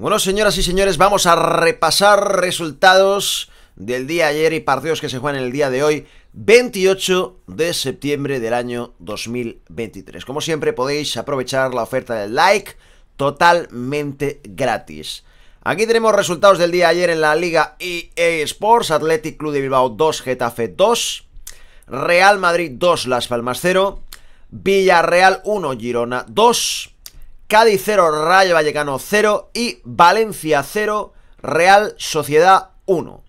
Bueno, señoras y señores, vamos a repasar resultados del día ayer y partidos que se juegan el día de hoy, 28 de septiembre del año 2023. Como siempre, podéis aprovechar la oferta del like totalmente gratis. Aquí tenemos resultados del día ayer en la Liga EA Sports, Athletic Club de Bilbao 2, Getafe 2, Real Madrid 2, Las Palmas 0, Villarreal 1, Girona 2, Cádiz 0, Rayo Vallecano 0 y Valencia 0, Real Sociedad 1.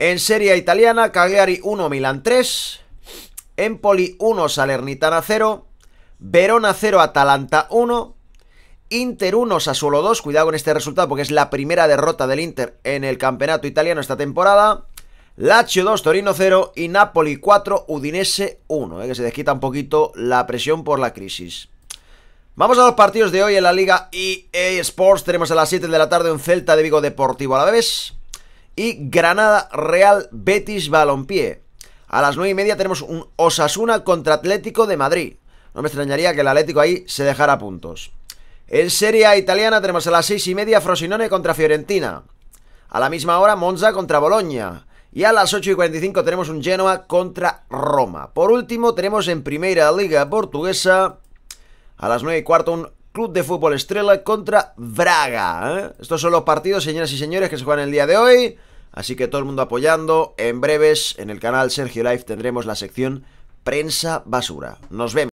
En Serie Italiana, Cagliari 1, Milan 3, Empoli 1, Salernitana 0, Verona 0, Atalanta 1, Inter 1, Sassuolo 2, cuidado con este resultado porque es la primera derrota del Inter en el campeonato italiano esta temporada. Lazio 2, Torino 0 y Napoli 4, Udinese 1, eh, que se desquita un poquito la presión por la crisis. Vamos a los partidos de hoy en la Liga EA Sports. Tenemos a las 7 de la tarde un Celta de Vigo Deportivo a la vez. Y Granada Real Betis Balompié. A las 9 y media tenemos un Osasuna contra Atlético de Madrid. No me extrañaría que el Atlético ahí se dejara puntos. En Serie A italiana tenemos a las 6 y media Frosinone contra Fiorentina. A la misma hora Monza contra Boloña. Y a las 8 y 45 tenemos un Genoa contra Roma. Por último tenemos en Primera Liga Portuguesa a las 9 y cuarto un Club de Fútbol Estrella contra Braga. ¿eh? Estos son los partidos, señoras y señores, que se juegan el día de hoy. Así que todo el mundo apoyando. En breves, en el canal Sergio Live tendremos la sección Prensa Basura. Nos vemos.